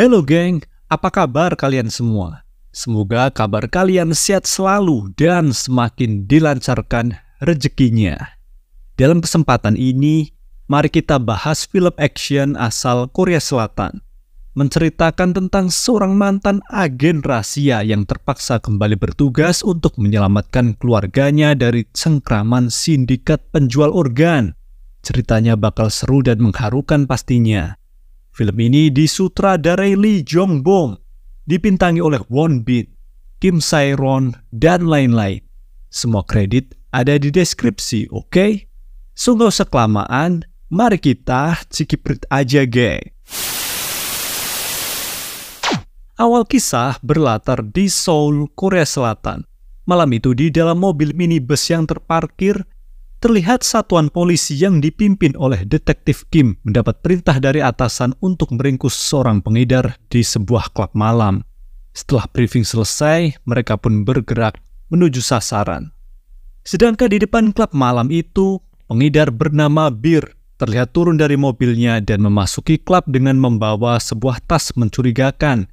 Halo geng, apa kabar kalian semua? Semoga kabar kalian sehat selalu dan semakin dilancarkan rezekinya. Dalam kesempatan ini, mari kita bahas film action asal Korea Selatan. Menceritakan tentang seorang mantan agen rahasia yang terpaksa kembali bertugas untuk menyelamatkan keluarganya dari cengkraman sindikat penjual organ. Ceritanya bakal seru dan mengharukan pastinya. Film ini disutradarai Lee Jong Bong, dipintangi oleh Won Bin, Kim Sairon, dan lain-lain. Semua kredit ada di deskripsi, oke? Okay? Sungguh sekelamaan, mari kita cikiprit aja geng. Awal kisah berlatar di Seoul, Korea Selatan. Malam itu di dalam mobil minibus yang terparkir, terlihat satuan polisi yang dipimpin oleh detektif Kim mendapat perintah dari atasan untuk meringkus seorang pengedar di sebuah klub malam. Setelah briefing selesai, mereka pun bergerak menuju sasaran. Sedangkan di depan klub malam itu, pengedar bernama Bir terlihat turun dari mobilnya dan memasuki klub dengan membawa sebuah tas mencurigakan.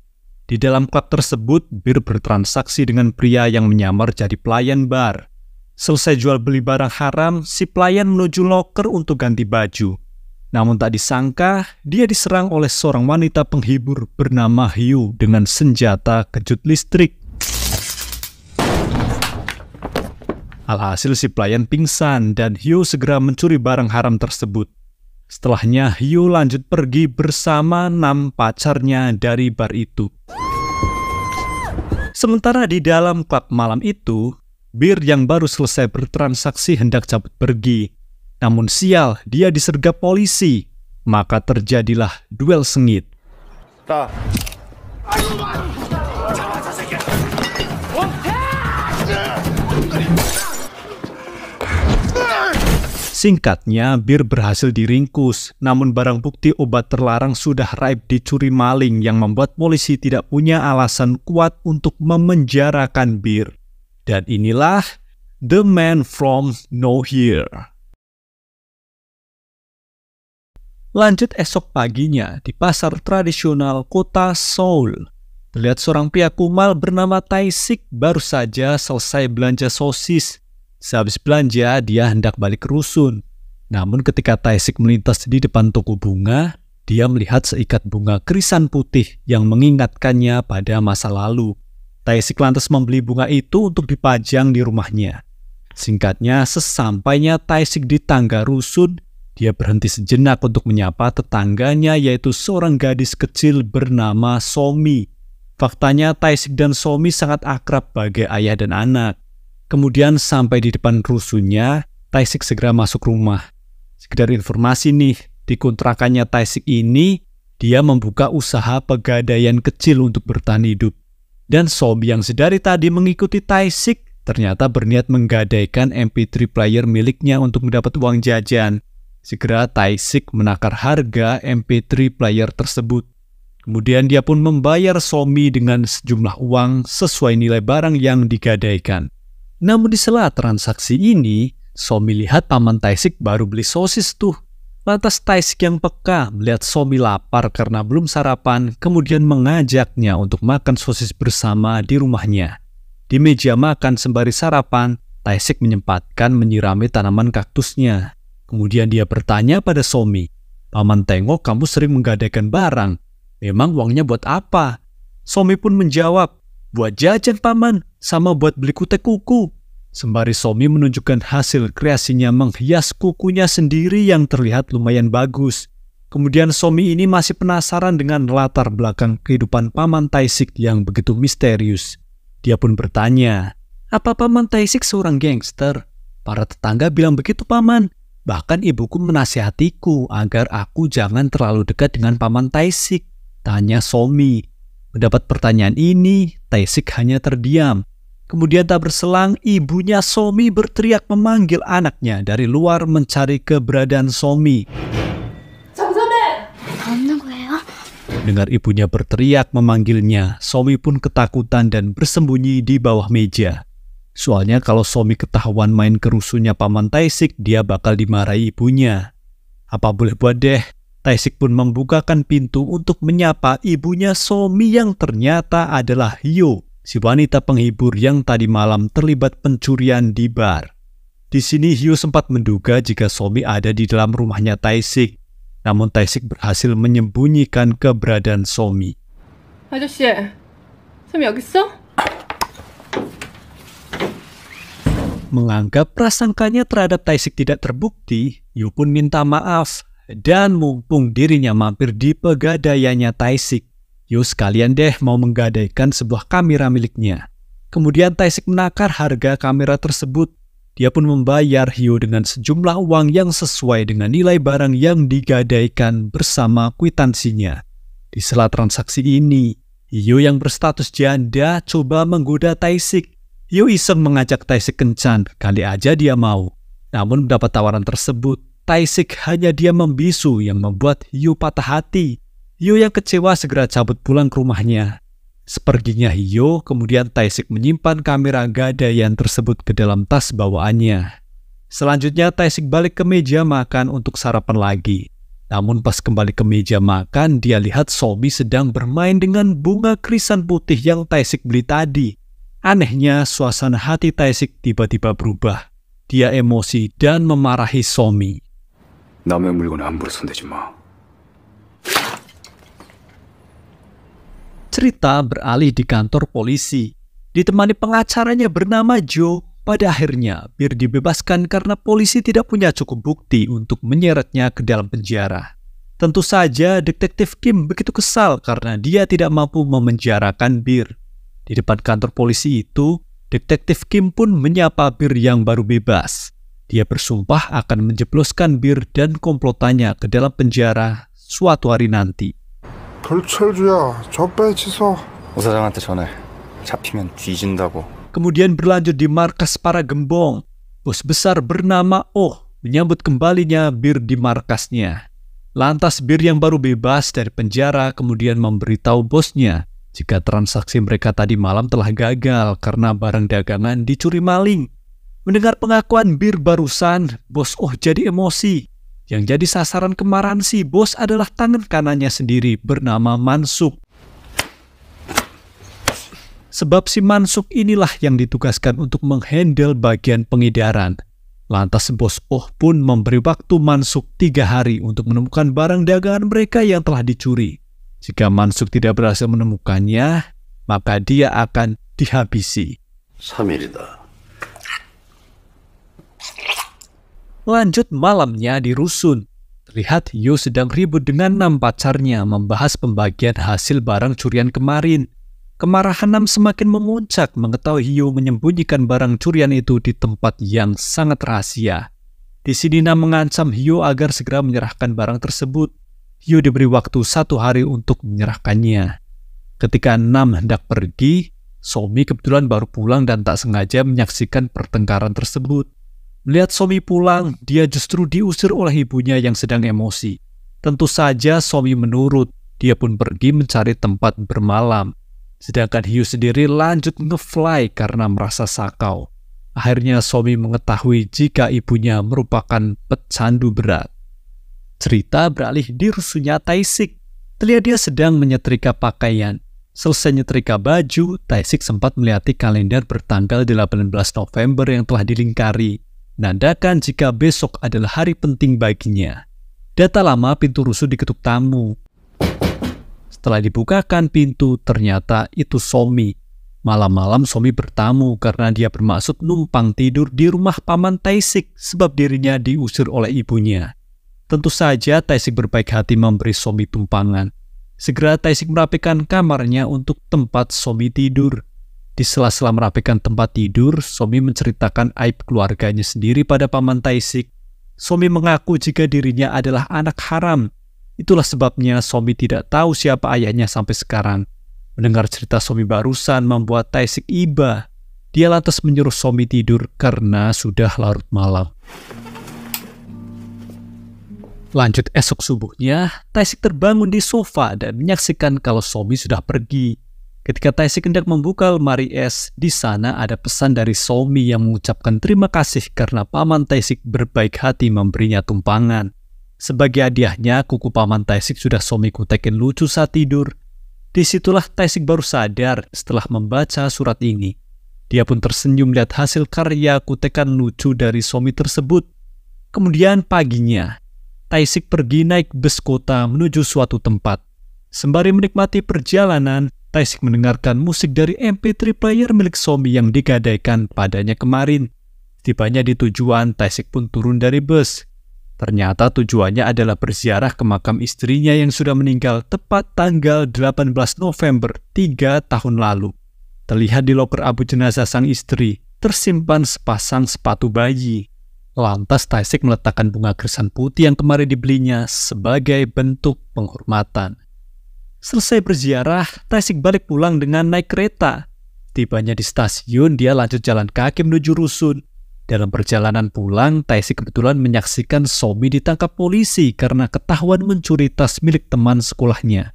Di dalam klub tersebut, Bir bertransaksi dengan pria yang menyamar jadi pelayan bar. Selesai jual beli barang haram, si pelayan menuju loker untuk ganti baju. Namun tak disangka, dia diserang oleh seorang wanita penghibur bernama Hiu dengan senjata kejut listrik. Alhasil si pelayan pingsan dan Hiu segera mencuri barang haram tersebut. Setelahnya Hiu lanjut pergi bersama enam pacarnya dari bar itu. Sementara di dalam klub malam itu, Bir yang baru selesai bertransaksi hendak cabut pergi. Namun sial, dia disergap polisi. Maka terjadilah duel sengit. Tah. Singkatnya, Bir berhasil diringkus, namun barang bukti obat terlarang sudah raib dicuri maling yang membuat polisi tidak punya alasan kuat untuk memenjarakan Bir. Dan inilah The Man From Nowhere. Lanjut esok paginya di pasar tradisional kota Seoul. Terlihat seorang pria kumal bernama Taisik baru saja selesai belanja sosis. Sehabis belanja, dia hendak balik ke rusun. Namun ketika Taisik melintas di depan toko bunga, dia melihat seikat bunga krisan putih yang mengingatkannya pada masa lalu. Taisik lantas membeli bunga itu untuk dipajang di rumahnya. Singkatnya, sesampainya Taisik di tangga rusun, dia berhenti sejenak untuk menyapa tetangganya yaitu seorang gadis kecil bernama Somi. Faktanya Taisik dan Somi sangat akrab bagai ayah dan anak. Kemudian sampai di depan rusunnya, Taisik segera masuk rumah. Sekedar informasi nih, di kontrakannya Taisik ini, dia membuka usaha pegadaian kecil untuk bertahan hidup. Dan Som yang sedari tadi mengikuti Taisik ternyata berniat menggadaikan MP3 player miliknya untuk mendapat uang jajan. Segera Taisik menakar harga MP3 player tersebut. Kemudian dia pun membayar Somi dengan sejumlah uang sesuai nilai barang yang digadaikan. Namun di sela transaksi ini, Somi lihat paman Taisik baru beli sosis tuh. Lantas Taisik yang peka melihat Somi lapar karena belum sarapan, kemudian mengajaknya untuk makan sosis bersama di rumahnya. Di meja makan sembari sarapan, Taisik menyempatkan menyirami tanaman kaktusnya. Kemudian dia bertanya pada Somi, Paman tengok kamu sering menggadaikan barang, memang uangnya buat apa? Somi pun menjawab, buat jajan paman, sama buat beli kutek kuku. Sembari Somi menunjukkan hasil kreasinya menghias kukunya sendiri yang terlihat lumayan bagus. Kemudian Somi ini masih penasaran dengan latar belakang kehidupan Paman Taisik yang begitu misterius. Dia pun bertanya, apa Paman Taisik seorang gangster? Para tetangga bilang begitu Paman. Bahkan ibuku menasihatiku agar aku jangan terlalu dekat dengan Paman Taisik. Tanya Somi. Mendapat pertanyaan ini, Taisik hanya terdiam. Kemudian tak berselang, ibunya Somi berteriak memanggil anaknya dari luar mencari keberadaan Somi. Dengar ibunya berteriak memanggilnya, Somi pun ketakutan dan bersembunyi di bawah meja. Soalnya kalau Somi ketahuan main kerusunya paman Taisik, dia bakal dimarahi ibunya. Apa boleh buat deh, Taisik pun membukakan pintu untuk menyapa ibunya Somi yang ternyata adalah Hyo si wanita penghibur yang tadi malam terlibat pencurian di bar. Di sini Hiu sempat menduga jika Somi ada di dalam rumahnya Taisik, namun Taisik berhasil menyembunyikan keberadaan Somi. Somi Menganggap prasangkanya terhadap Taisik tidak terbukti, Yu pun minta maaf dan mumpung dirinya mampir di pegadaiannya Taisik, Yus kalian deh mau menggadaikan sebuah kamera miliknya. Kemudian Taisik menakar harga kamera tersebut. Dia pun membayar Hio dengan sejumlah uang yang sesuai dengan nilai barang yang digadaikan bersama kwitansinya. Di sela transaksi ini, Hio yang berstatus janda coba menggoda Taisik. Hio iseng mengajak Taisik kencan, kali aja dia mau. Namun mendapat tawaran tersebut, Taisik hanya dia membisu yang membuat Hiu patah hati. Hiyo yang kecewa segera cabut pulang ke rumahnya. Seperginya Hyo, kemudian Taesik menyimpan kamera gadaian tersebut ke dalam tas bawaannya. Selanjutnya Taesik balik ke meja makan untuk sarapan lagi. Namun pas kembali ke meja makan, dia lihat Sobi sedang bermain dengan bunga krisan putih yang Taesik beli tadi. Anehnya, suasana hati Taesik tiba-tiba berubah. Dia emosi dan memarahi Somi. 남의 물건 함부로 손대지 마. Cerita beralih di kantor polisi. Ditemani pengacaranya bernama Joe, pada akhirnya Bir dibebaskan karena polisi tidak punya cukup bukti untuk menyeretnya ke dalam penjara. Tentu saja detektif Kim begitu kesal karena dia tidak mampu memenjarakan Bir. Di depan kantor polisi itu, detektif Kim pun menyapa Bir yang baru bebas. Dia bersumpah akan menjebloskan Bir dan komplotannya ke dalam penjara suatu hari nanti. 취소 우사장한테 전해 잡히면 뒤진다고 kemudian berlanjut di markas para gembong bos besar bernama Oh menyambut kembalinya Bir di markasnya lantas Bir yang baru bebas dari penjara kemudian memberitahu bosnya jika transaksi mereka tadi malam telah gagal karena barang dagangan dicuri maling Mendengar pengakuan Bir barusan, bos Oh jadi emosi yang jadi sasaran kemarahan si bos adalah tangan kanannya sendiri bernama Mansuk. Sebab si Mansuk inilah yang ditugaskan untuk menghandle bagian pengedaran. Lantas bos Oh pun memberi waktu Mansuk tiga hari untuk menemukan barang dagangan mereka yang telah dicuri. Jika Mansuk tidak berhasil menemukannya, maka dia akan dihabisi. 3일이다. Lanjut malamnya di rusun, terlihat Yu sedang ribut dengan enam pacarnya membahas pembagian hasil barang curian kemarin. Kemarahan Nam semakin memuncak mengetahui Yu menyembunyikan barang curian itu di tempat yang sangat rahasia. Di sini Nam mengancam Hyo agar segera menyerahkan barang tersebut. Hyo diberi waktu satu hari untuk menyerahkannya. Ketika Nam hendak pergi, Somi kebetulan baru pulang dan tak sengaja menyaksikan pertengkaran tersebut. Melihat Somi pulang, dia justru diusir oleh ibunya yang sedang emosi. Tentu saja Somi menurut, dia pun pergi mencari tempat bermalam. Sedangkan Hiu sendiri lanjut ngefly karena merasa sakau. Akhirnya Somi mengetahui jika ibunya merupakan pecandu berat. Cerita beralih di rusuhnya Taisik. Terlihat dia sedang menyetrika pakaian. Selesai nyetrika baju, Taisik sempat melihat kalender bertanggal 18 November yang telah dilingkari. Nandakan jika besok adalah hari penting baginya. Data lama pintu rusuh diketuk tamu. Setelah dibukakan pintu, ternyata itu Somi. Malam-malam Somi bertamu karena dia bermaksud numpang tidur di rumah paman Taisik sebab dirinya diusir oleh ibunya. Tentu saja Taisik berbaik hati memberi Somi tumpangan. Segera Taisik merapikan kamarnya untuk tempat Somi tidur. Di sela-sela merapikan tempat tidur, Somi menceritakan aib keluarganya sendiri pada paman Taisik. Somi mengaku jika dirinya adalah anak haram. Itulah sebabnya Somi tidak tahu siapa ayahnya sampai sekarang. Mendengar cerita Somi barusan membuat Taisik iba. Dia lantas menyuruh Somi tidur karena sudah larut malam. Lanjut esok subuhnya, Taisik terbangun di sofa dan menyaksikan kalau Somi sudah pergi. Ketika Taisik hendak membuka lemari es, di sana ada pesan dari Somi yang mengucapkan terima kasih karena paman Taisik berbaik hati memberinya tumpangan. Sebagai hadiahnya, kuku paman Taisik sudah Somi kutekin lucu saat tidur. Disitulah Taisik baru sadar setelah membaca surat ini. Dia pun tersenyum lihat hasil karya kutekan lucu dari Somi tersebut. Kemudian paginya, Taisik pergi naik bus kota menuju suatu tempat. Sembari menikmati perjalanan, Taisik mendengarkan musik dari MP3 player milik Somi yang digadaikan padanya kemarin. Tibanya di tujuan, Taisik pun turun dari bus. Ternyata tujuannya adalah berziarah ke makam istrinya yang sudah meninggal tepat tanggal 18 November 3 tahun lalu. Terlihat di loker abu jenazah sang istri, tersimpan sepasang sepatu bayi. Lantas Taisik meletakkan bunga krisan putih yang kemarin dibelinya sebagai bentuk penghormatan. Selesai berziarah, Taisik balik pulang dengan naik kereta. Tibanya di stasiun, dia lanjut jalan kaki menuju rusun. Dalam perjalanan pulang, Taisik kebetulan menyaksikan Somi ditangkap polisi karena ketahuan mencuri tas milik teman sekolahnya.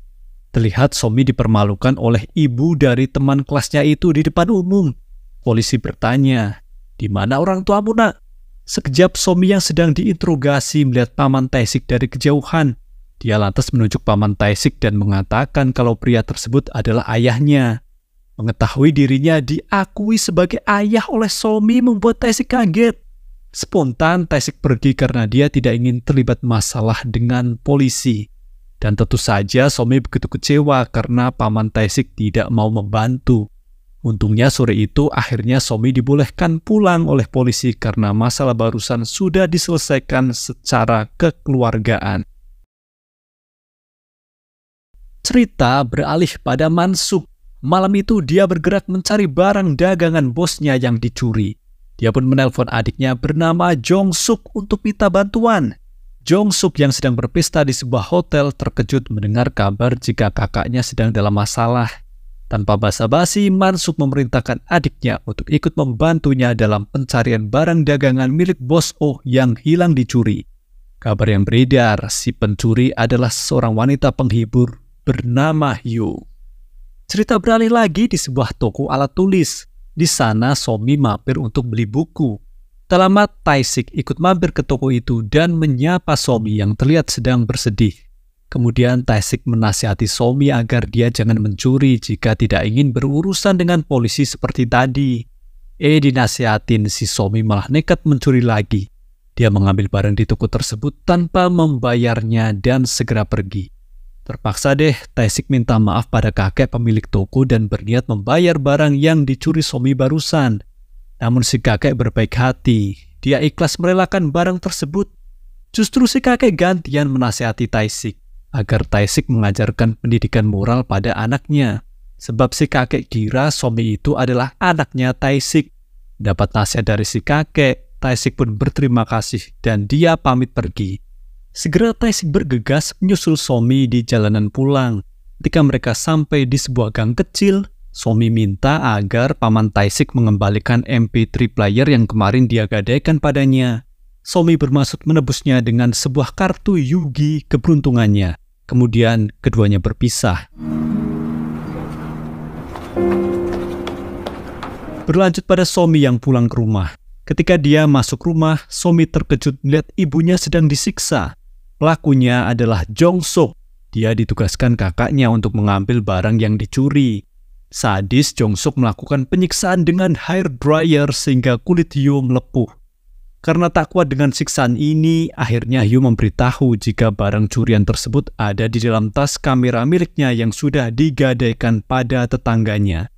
Terlihat Somi dipermalukan oleh ibu dari teman kelasnya itu di depan umum. Polisi bertanya, di mana orang tuamu nak? Sekejap Somi yang sedang diinterogasi melihat paman Taisik dari kejauhan. Dia lantas menunjuk paman Taisik dan mengatakan kalau pria tersebut adalah ayahnya. Mengetahui dirinya diakui sebagai ayah oleh Somi membuat Taisik kaget. Spontan Taisik pergi karena dia tidak ingin terlibat masalah dengan polisi. Dan tentu saja Somi begitu kecewa karena paman Taisik tidak mau membantu. Untungnya sore itu akhirnya Somi dibolehkan pulang oleh polisi karena masalah barusan sudah diselesaikan secara kekeluargaan. Cerita beralih pada Mansuk Malam itu dia bergerak mencari barang dagangan bosnya yang dicuri. Dia pun menelpon adiknya bernama Jong Suk untuk minta bantuan. Jong Suk yang sedang berpesta di sebuah hotel terkejut mendengar kabar jika kakaknya sedang dalam masalah. Tanpa basa-basi, Mansuk memerintahkan adiknya untuk ikut membantunya dalam pencarian barang dagangan milik bos Oh yang hilang dicuri. Kabar yang beredar, si pencuri adalah seorang wanita penghibur bernama Yu. Cerita beralih lagi di sebuah toko alat tulis. Di sana Somi mampir untuk beli buku. Tak lama Taisik ikut mampir ke toko itu dan menyapa Somi yang terlihat sedang bersedih. Kemudian Taisik menasihati Somi agar dia jangan mencuri jika tidak ingin berurusan dengan polisi seperti tadi. Eh dinasihatin si Somi malah nekat mencuri lagi. Dia mengambil barang di toko tersebut tanpa membayarnya dan segera pergi. Terpaksa deh, Taesik minta maaf pada kakek pemilik toko dan berniat membayar barang yang dicuri suami barusan. Namun si kakek berbaik hati, dia ikhlas merelakan barang tersebut. Justru si kakek gantian menasehati Taisik agar Taisik mengajarkan pendidikan moral pada anaknya. Sebab si kakek kira suami itu adalah anaknya Taisik. Dapat nasihat dari si kakek, Taisik pun berterima kasih dan dia pamit pergi. Segera Taisik bergegas menyusul Somi di jalanan pulang. Ketika mereka sampai di sebuah gang kecil, Somi minta agar paman Taisik mengembalikan MP3 player yang kemarin dia gadaikan padanya. Somi bermaksud menebusnya dengan sebuah kartu Yugi keberuntungannya. Kemudian keduanya berpisah. Berlanjut pada Somi yang pulang ke rumah. Ketika dia masuk rumah, Somi terkejut melihat ibunya sedang disiksa. Pelakunya adalah Jong Suk. Dia ditugaskan kakaknya untuk mengambil barang yang dicuri. Sadis Jong Suk melakukan penyiksaan dengan hair dryer sehingga kulit Hyo melepuh. Karena tak kuat dengan siksaan ini, akhirnya Hyo memberitahu jika barang curian tersebut ada di dalam tas kamera miliknya yang sudah digadaikan pada tetangganya.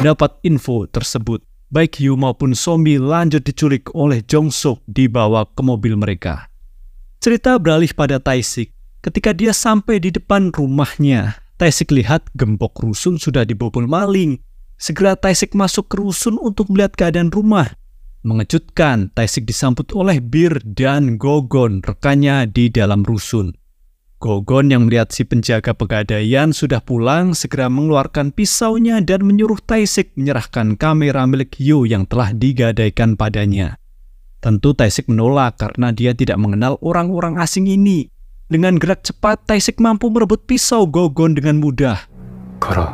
Dapat info tersebut, baik Yu maupun Somi lanjut diculik oleh Jong Suk dibawa ke mobil mereka. Cerita beralih pada Taisik. Ketika dia sampai di depan rumahnya, Taisik lihat gembok rusun sudah dibobol maling. Segera Taisik masuk ke rusun untuk melihat keadaan rumah. Mengejutkan, Taisik disambut oleh Bir dan Gogon, rekannya di dalam rusun. Gogon yang melihat si penjaga pegadaian sudah pulang segera mengeluarkan pisaunya dan menyuruh Taisik menyerahkan kamera milik Yu yang telah digadaikan padanya. Tentu Taisik menolak karena dia tidak mengenal orang-orang asing ini. Dengan gerak cepat, Taisik mampu merebut pisau Gogon dengan mudah. Koro.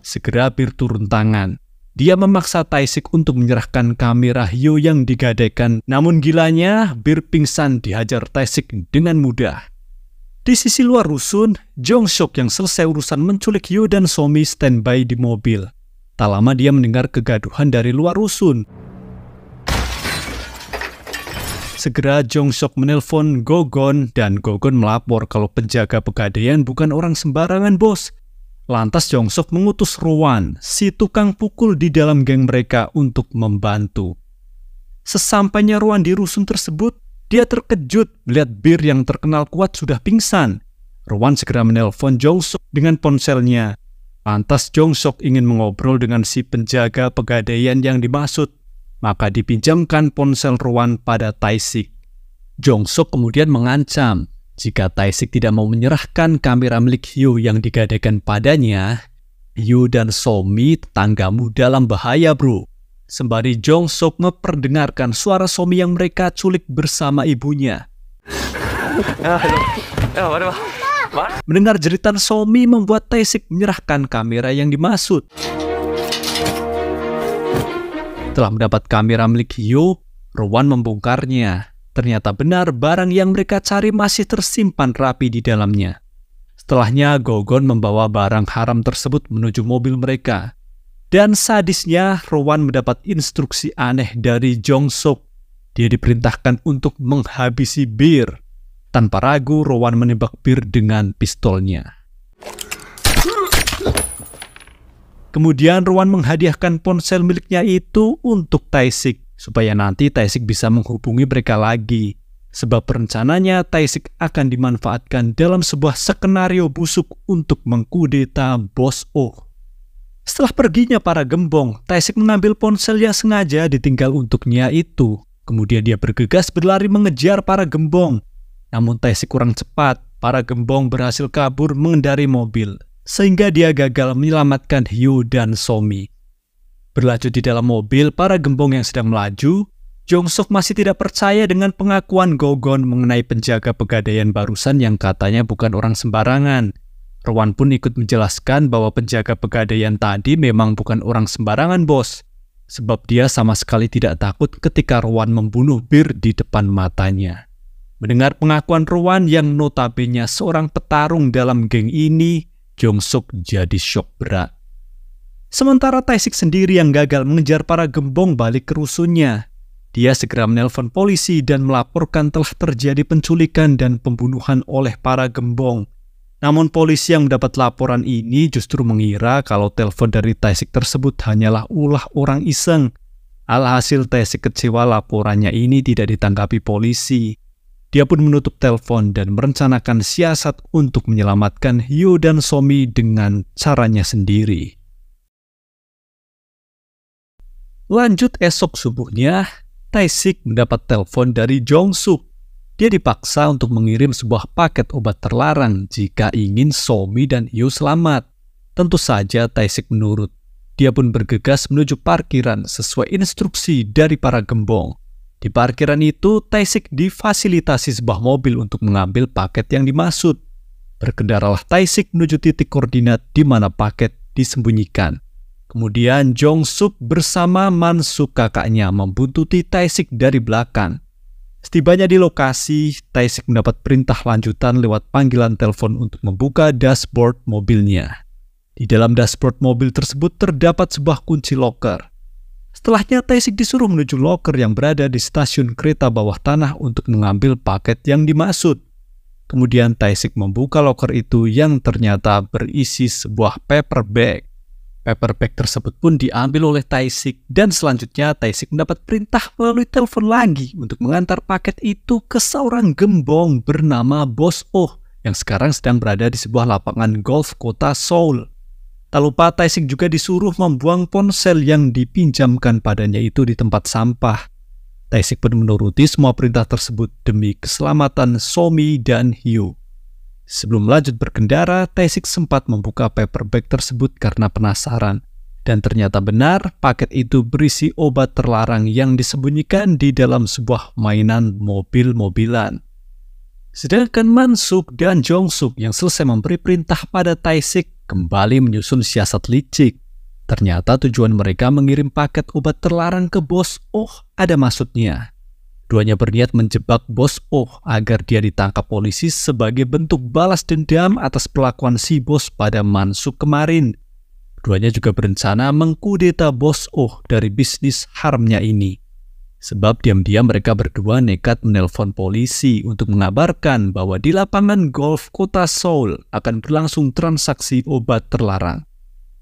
Segera Bir turun tangan. Dia memaksa Taisik untuk menyerahkan kami Rahyo yang digadaikan. Namun gilanya, Bir pingsan dihajar Taisik dengan mudah. Di sisi luar rusun, Jong Shok yang selesai urusan menculik Hyo dan Somi standby di mobil. Tak lama dia mendengar kegaduhan dari luar rusun. Segera Jong Shok menelpon Gogon dan Gogon melapor kalau penjaga pegadaian bukan orang sembarangan bos. Lantas Jong Suk mengutus Ruan, si tukang pukul di dalam geng mereka untuk membantu. Sesampainya Ruan di rusun tersebut, dia terkejut melihat Bir yang terkenal kuat sudah pingsan. Ruan segera menelpon Jong Suk dengan ponselnya. Lantas Jong Suk ingin mengobrol dengan si penjaga pegadaian yang dimaksud, maka dipinjamkan ponsel Ruan pada Taisik. Jong Suk kemudian mengancam jika Taisik tidak mau menyerahkan kamera milik Hyu yang digadaikan padanya, Hyu dan Somi tetanggamu dalam bahaya bro. Sembari Jong Sok memperdengarkan suara Somi yang mereka culik bersama ibunya. Mendengar jeritan Somi membuat Taisik menyerahkan kamera yang dimaksud. Setelah mendapat kamera milik Hyo, Rowan membongkarnya Ternyata benar barang yang mereka cari masih tersimpan rapi di dalamnya. Setelahnya Gogon membawa barang haram tersebut menuju mobil mereka. Dan sadisnya Rowan mendapat instruksi aneh dari Jong Suk. Dia diperintahkan untuk menghabisi Bir. Tanpa ragu Rowan menembak Bir dengan pistolnya. Kemudian Rowan menghadiahkan ponsel miliknya itu untuk Taisik supaya nanti Taisik bisa menghubungi mereka lagi. Sebab rencananya Taisik akan dimanfaatkan dalam sebuah skenario busuk untuk mengkudeta Bos O. Setelah perginya para gembong, Taisik mengambil ponsel yang sengaja ditinggal untuknya itu. Kemudian dia bergegas berlari mengejar para gembong. Namun Taisik kurang cepat, para gembong berhasil kabur mengendari mobil. Sehingga dia gagal menyelamatkan Hyu dan Somi. Berlaju di dalam mobil, para gembong yang sedang melaju, Jong Suk masih tidak percaya dengan pengakuan Gogon mengenai penjaga pegadaian barusan yang katanya bukan orang sembarangan. Rowan pun ikut menjelaskan bahwa penjaga pegadaian tadi memang bukan orang sembarangan, bos. Sebab dia sama sekali tidak takut ketika Rowan membunuh Bir di depan matanya. Mendengar pengakuan Rowan yang notabene seorang petarung dalam geng ini, Jong Suk jadi shock berat. Sementara Taisik sendiri yang gagal mengejar para gembong balik ke rusunnya. Dia segera menelpon polisi dan melaporkan telah terjadi penculikan dan pembunuhan oleh para gembong. Namun polisi yang mendapat laporan ini justru mengira kalau telepon dari Taisik tersebut hanyalah ulah orang iseng. Alhasil Taisik kecewa laporannya ini tidak ditanggapi polisi. Dia pun menutup telepon dan merencanakan siasat untuk menyelamatkan Hyo dan Somi dengan caranya sendiri. Lanjut esok subuhnya, Taesik mendapat telepon dari Jong Suk. Dia dipaksa untuk mengirim sebuah paket obat terlarang jika ingin Somi dan Yu selamat. Tentu saja Taesik menurut. Dia pun bergegas menuju parkiran sesuai instruksi dari para gembong. Di parkiran itu, Taisik difasilitasi sebuah mobil untuk mengambil paket yang dimaksud. Berkendaralah Taisik menuju titik koordinat di mana paket disembunyikan. Kemudian Jong Suk bersama Man Suk kakaknya membuntuti Taesik dari belakang. Setibanya di lokasi, Taesik mendapat perintah lanjutan lewat panggilan telepon untuk membuka dashboard mobilnya. Di dalam dashboard mobil tersebut terdapat sebuah kunci locker. Setelahnya Taesik disuruh menuju locker yang berada di stasiun kereta bawah tanah untuk mengambil paket yang dimaksud. Kemudian Taesik membuka locker itu yang ternyata berisi sebuah paper bag. Paperback tersebut pun diambil oleh Taisik dan selanjutnya Taisik mendapat perintah melalui telepon lagi untuk mengantar paket itu ke seorang gembong bernama Bos Oh yang sekarang sedang berada di sebuah lapangan golf kota Seoul. Tak lupa Taisik juga disuruh membuang ponsel yang dipinjamkan padanya itu di tempat sampah. Taisik pun menuruti semua perintah tersebut demi keselamatan Somi dan Hyo. Sebelum lanjut berkendara, Taesik sempat membuka paperback tersebut karena penasaran. Dan ternyata benar, paket itu berisi obat terlarang yang disembunyikan di dalam sebuah mainan mobil-mobilan. Sedangkan Mansuk dan Jongsuk yang selesai memberi perintah pada Taisik kembali menyusun siasat licik. Ternyata tujuan mereka mengirim paket obat terlarang ke bos, oh ada maksudnya. Duanya berniat menjebak bos O agar dia ditangkap polisi sebagai bentuk balas dendam atas perlakuan si bos pada Mansuk kemarin. Duanya juga berencana mengkudeta bos O dari bisnis harmnya ini. Sebab diam-diam mereka berdua nekat menelpon polisi untuk mengabarkan bahwa di lapangan golf kota Seoul akan berlangsung transaksi obat terlarang.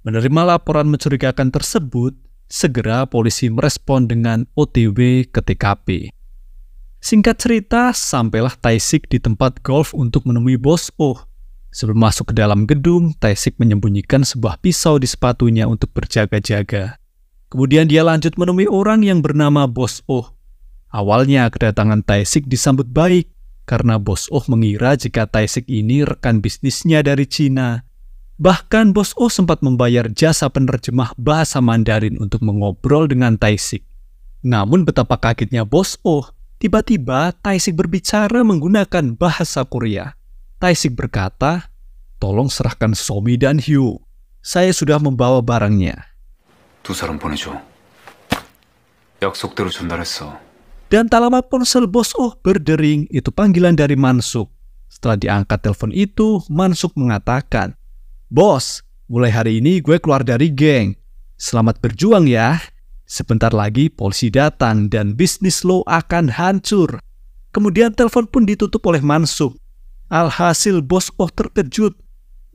Menerima laporan mencurigakan tersebut, segera polisi merespon dengan OTW ke TKP. Singkat cerita, sampailah Taisik di tempat golf untuk menemui bos Oh. Sebelum masuk ke dalam gedung, Taisik menyembunyikan sebuah pisau di sepatunya untuk berjaga-jaga. Kemudian dia lanjut menemui orang yang bernama Bos Oh. Awalnya kedatangan Taisik disambut baik karena Bos Oh mengira jika Taisik ini rekan bisnisnya dari Cina. Bahkan Bos Oh sempat membayar jasa penerjemah bahasa Mandarin untuk mengobrol dengan Taisik. Namun betapa kagetnya Bos Oh Tiba-tiba Taisik berbicara menggunakan bahasa Korea. Taisik berkata, tolong serahkan Somi dan Hugh. Saya sudah membawa barangnya. Dan tak lama ponsel bos Oh berdering itu panggilan dari Mansuk. Setelah diangkat telepon itu, Mansuk mengatakan, Bos, mulai hari ini gue keluar dari geng. Selamat berjuang ya. Sebentar lagi polisi datang dan bisnis Lo akan hancur. Kemudian telepon pun ditutup oleh Mansuk. Alhasil bos oh terkejut.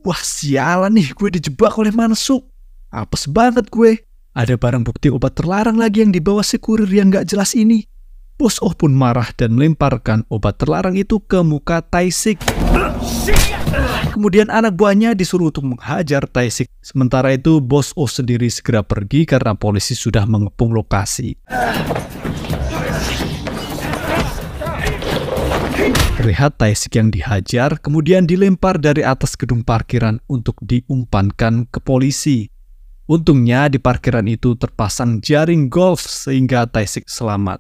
Wah sialan nih gue dijebak oleh Mansuk. Apes banget gue. Ada barang bukti obat terlarang lagi yang dibawa si kurir yang gak jelas ini. Bos Oh pun marah dan melemparkan obat terlarang itu ke muka Taisik. Kemudian anak buahnya disuruh untuk menghajar Taisik. Sementara itu, bos O sendiri segera pergi karena polisi sudah mengepung lokasi. Terlihat Taisik yang dihajar kemudian dilempar dari atas gedung parkiran untuk diumpankan ke polisi. Untungnya di parkiran itu terpasang jaring golf sehingga Taisik selamat.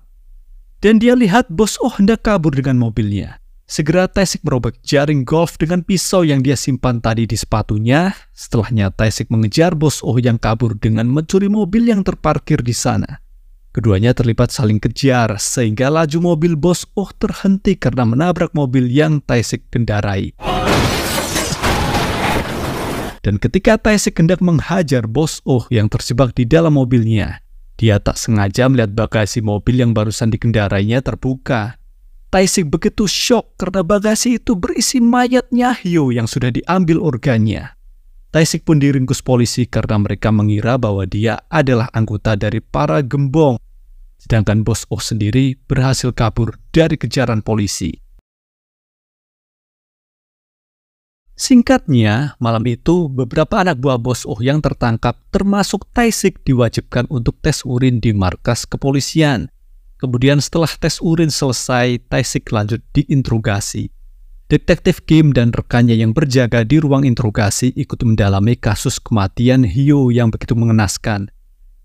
Dan dia lihat bos Oh hendak kabur dengan mobilnya. Segera Tesik merobek jaring golf dengan pisau yang dia simpan tadi di sepatunya. Setelahnya Tesik mengejar bos Oh yang kabur dengan mencuri mobil yang terparkir di sana. Keduanya terlibat saling kejar sehingga laju mobil bos Oh terhenti karena menabrak mobil yang Tesik kendarai. Dan ketika Tesik hendak menghajar bos Oh yang terjebak di dalam mobilnya, dia tak sengaja melihat bagasi mobil yang barusan dikendarainya terbuka. Taisik begitu shock karena bagasi itu berisi mayat Nyahyo yang sudah diambil organnya. Taisik pun diringkus polisi karena mereka mengira bahwa dia adalah anggota dari para gembong. Sedangkan bos Oh sendiri berhasil kabur dari kejaran polisi. Singkatnya, malam itu beberapa anak buah bos Oh yang tertangkap termasuk Taisik diwajibkan untuk tes urin di markas kepolisian. Kemudian setelah tes urin selesai, Taisik lanjut diinterogasi. Detektif Kim dan rekannya yang berjaga di ruang interogasi ikut mendalami kasus kematian Hyo yang begitu mengenaskan.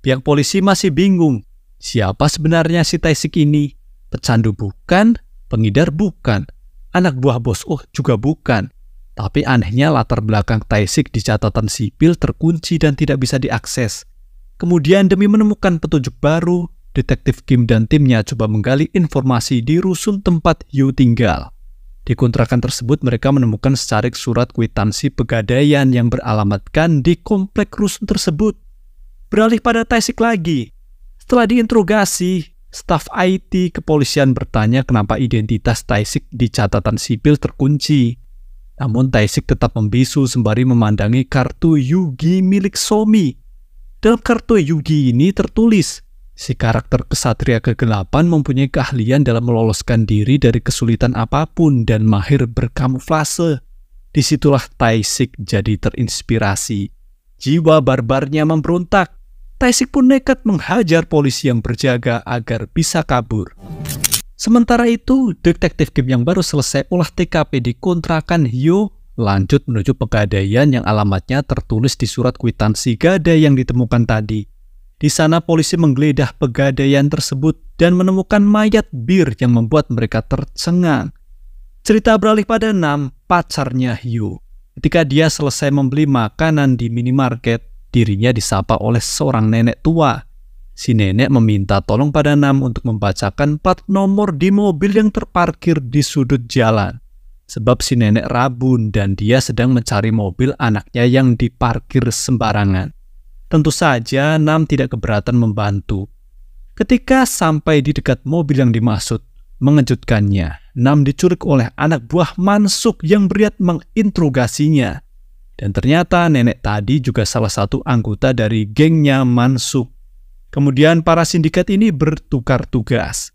Pihak polisi masih bingung, siapa sebenarnya si Taisik ini? Pecandu bukan, pengidar bukan, anak buah bos Oh juga bukan. Tapi anehnya latar belakang Taisik di catatan sipil terkunci dan tidak bisa diakses. Kemudian demi menemukan petunjuk baru, Detektif Kim dan timnya coba menggali informasi di rusun tempat Yu tinggal. Di kontrakan tersebut mereka menemukan secarik surat kwitansi pegadaian yang beralamatkan di komplek rusun tersebut. Beralih pada Taesik lagi. Setelah diinterogasi, staf IT kepolisian bertanya kenapa identitas Taesik di catatan sipil terkunci. Namun Taesik tetap membisu sembari memandangi kartu Yugi milik Somi. Dalam kartu Yugi ini tertulis, Si karakter kesatria kegelapan mempunyai keahlian dalam meloloskan diri dari kesulitan apapun dan mahir berkamuflase. Disitulah Taisik jadi terinspirasi. Jiwa barbarnya memberontak. Taisik pun nekat menghajar polisi yang berjaga agar bisa kabur. Sementara itu, detektif Kim yang baru selesai olah TKP di kontrakan Hyo lanjut menuju pegadaian yang alamatnya tertulis di surat kwitansi gada yang ditemukan tadi. Di sana polisi menggeledah pegadaian tersebut dan menemukan mayat Bir yang membuat mereka tercengang. Cerita beralih pada Nam, pacarnya Hyu. Ketika dia selesai membeli makanan di minimarket, dirinya disapa oleh seorang nenek tua. Si nenek meminta tolong pada Nam untuk membacakan plat nomor di mobil yang terparkir di sudut jalan. Sebab si nenek rabun dan dia sedang mencari mobil anaknya yang diparkir sembarangan. Tentu saja Nam tidak keberatan membantu. Ketika sampai di dekat mobil yang dimaksud, mengejutkannya, Nam diculik oleh anak buah Mansuk yang beriat menginterogasinya. Dan ternyata nenek tadi juga salah satu anggota dari gengnya Mansuk. Kemudian para sindikat ini bertukar tugas.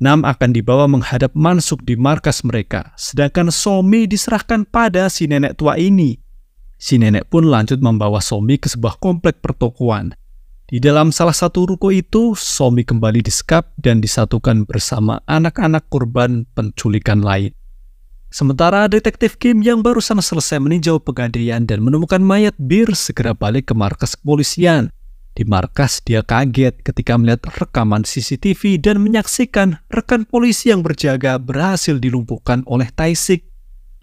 Nam akan dibawa menghadap Mansuk di markas mereka, sedangkan Somi diserahkan pada si nenek tua ini. Si nenek pun lanjut membawa Somi ke sebuah komplek pertokoan. Di dalam salah satu ruko itu, Somi kembali disekap dan disatukan bersama anak-anak korban penculikan lain. Sementara detektif Kim yang barusan selesai meninjau pegadaian dan menemukan mayat Bir segera balik ke markas kepolisian. Di markas, dia kaget ketika melihat rekaman CCTV dan menyaksikan rekan polisi yang berjaga berhasil dilumpuhkan oleh Taisik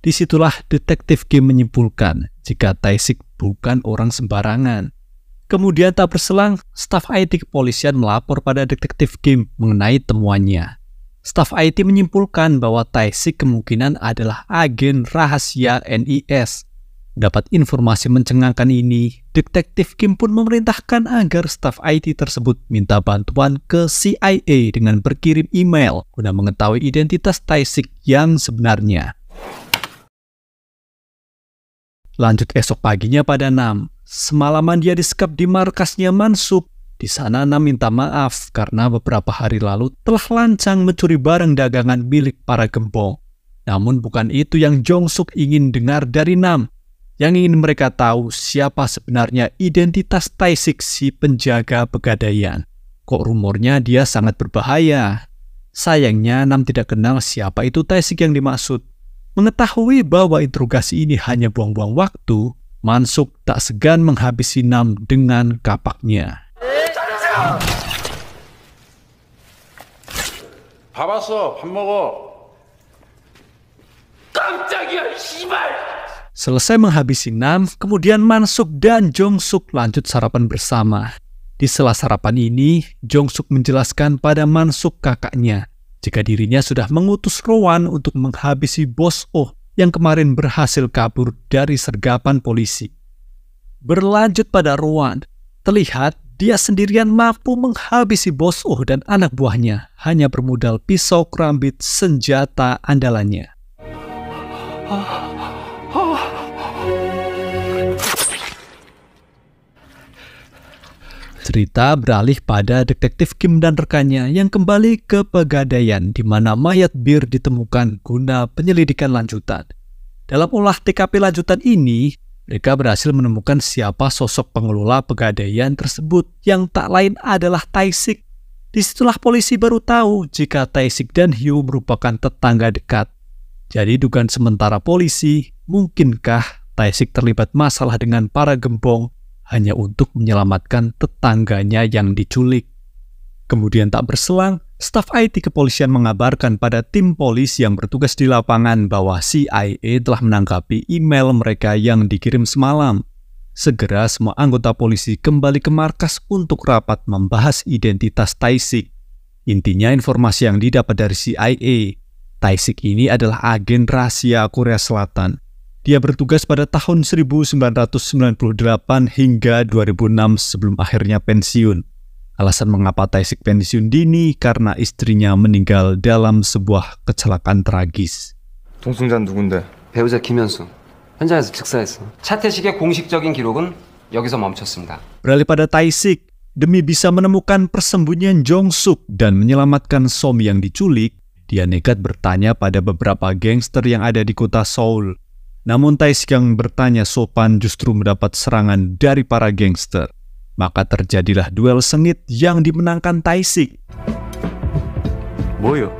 Disitulah detektif Kim menyimpulkan jika Taesik bukan orang sembarangan. Kemudian tak berselang, staf IT kepolisian melapor pada detektif Kim mengenai temuannya. Staf IT menyimpulkan bahwa Taesik kemungkinan adalah agen rahasia NIS. Dapat informasi mencengangkan ini, detektif Kim pun memerintahkan agar staf IT tersebut minta bantuan ke CIA dengan berkirim email guna mengetahui identitas Taesik yang sebenarnya. Lanjut esok paginya pada Nam. Semalaman dia disekap di markasnya Mansub. Di sana Nam minta maaf karena beberapa hari lalu telah lancang mencuri barang dagangan milik para gembong. Namun bukan itu yang Jong Suk ingin dengar dari Nam. Yang ingin mereka tahu siapa sebenarnya identitas Taesik si penjaga pegadaian. Kok rumornya dia sangat berbahaya. Sayangnya Nam tidak kenal siapa itu Taesik yang dimaksud. Mengetahui bahwa interogasi ini hanya buang-buang waktu, Mansuk tak segan menghabisi Nam dengan kapaknya. Selesai menghabisi Nam, kemudian Mansuk dan Jong Suk lanjut sarapan bersama. Di sela sarapan ini, Jong Suk menjelaskan pada Mansuk kakaknya jika dirinya sudah mengutus Rowan untuk menghabisi bos O yang kemarin berhasil kabur dari sergapan polisi. Berlanjut pada Rowan, terlihat dia sendirian mampu menghabisi bos O dan anak buahnya hanya bermodal pisau kerambit senjata andalannya. Oh. Cerita beralih pada detektif Kim dan rekannya yang kembali ke pegadaian di mana mayat Bir ditemukan guna penyelidikan lanjutan. Dalam olah TKP lanjutan ini, mereka berhasil menemukan siapa sosok pengelola pegadaian tersebut yang tak lain adalah Taisik. Disitulah polisi baru tahu jika Taisik dan Hiu merupakan tetangga dekat. Jadi dugaan sementara polisi, mungkinkah Taisik terlibat masalah dengan para gembong hanya untuk menyelamatkan tetangganya yang diculik. Kemudian tak berselang, staf IT kepolisian mengabarkan pada tim polis yang bertugas di lapangan bahwa CIA telah menangkapi email mereka yang dikirim semalam. Segera semua anggota polisi kembali ke markas untuk rapat membahas identitas Taisik. Intinya informasi yang didapat dari CIA, Taisik ini adalah agen rahasia Korea Selatan dia bertugas pada tahun 1998 hingga 2006 sebelum akhirnya pensiun. Alasan mengapa Taisik pensiun dini karena istrinya meninggal dalam sebuah kecelakaan tragis. 누군데? 배우자 김현수. 현장에서 즉사했어. 차태식의 공식적인 기록은 여기서 멈췄습니다. Beralih pada Taisik, demi bisa menemukan persembunyian Jong Suk dan menyelamatkan Som yang diculik, dia nekat bertanya pada beberapa gangster yang ada di kota Seoul. Namun Taisk yang bertanya sopan justru mendapat serangan dari para gangster. Maka terjadilah duel sengit yang dimenangkan Taisik. Boyo.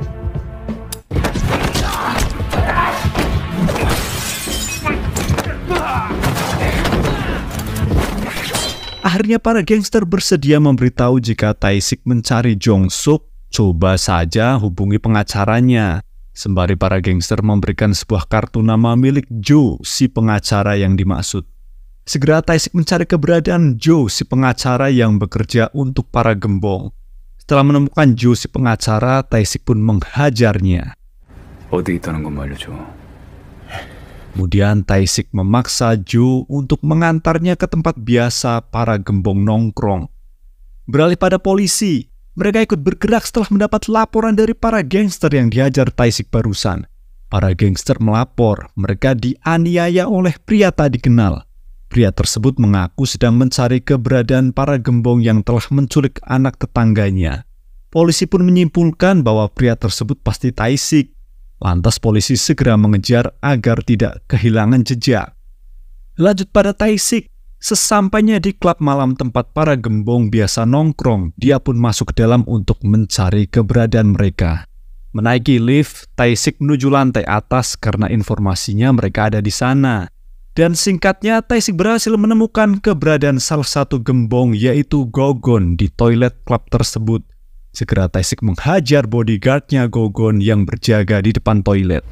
Akhirnya para gangster bersedia memberitahu jika Taisik mencari Jong Suk, coba saja hubungi pengacaranya sembari para gangster memberikan sebuah kartu nama milik Joe, si pengacara yang dimaksud. Segera Taisik mencari keberadaan Joe, si pengacara yang bekerja untuk para gembong. Setelah menemukan Joe, si pengacara, Taisik pun menghajarnya. Kemudian Taisik memaksa Joe untuk mengantarnya ke tempat biasa para gembong nongkrong. Beralih pada polisi, mereka ikut bergerak setelah mendapat laporan dari para gangster yang diajar Taisik barusan. Para gangster melapor mereka dianiaya oleh pria tak dikenal. Pria tersebut mengaku sedang mencari keberadaan para gembong yang telah menculik anak tetangganya. Polisi pun menyimpulkan bahwa pria tersebut pasti Taisik. Lantas polisi segera mengejar agar tidak kehilangan jejak. Lanjut pada Taisik, Sesampainya di klub malam tempat para gembong biasa nongkrong, dia pun masuk ke dalam untuk mencari keberadaan mereka. Menaiki lift, Taisik menuju lantai atas karena informasinya mereka ada di sana. Dan singkatnya, Taisik berhasil menemukan keberadaan salah satu gembong yaitu Gogon di toilet klub tersebut. Segera Taisik menghajar bodyguardnya Gogon yang berjaga di depan toilet.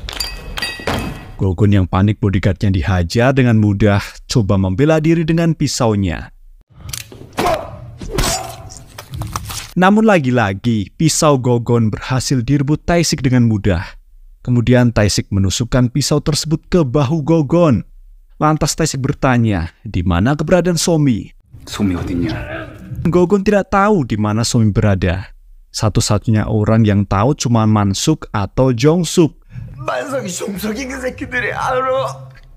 Gogun yang panik bodyguardnya dihajar dengan mudah coba membela diri dengan pisaunya. Namun lagi-lagi, pisau Gogon berhasil direbut Taisik dengan mudah. Kemudian Taisik menusukkan pisau tersebut ke bahu Gogon. Lantas Taisik bertanya, di mana keberadaan Somi? Somi artinya? Gogon tidak tahu di mana Somi berada. Satu-satunya orang yang tahu cuma Mansuk atau Jongsuk. 반성이 종속인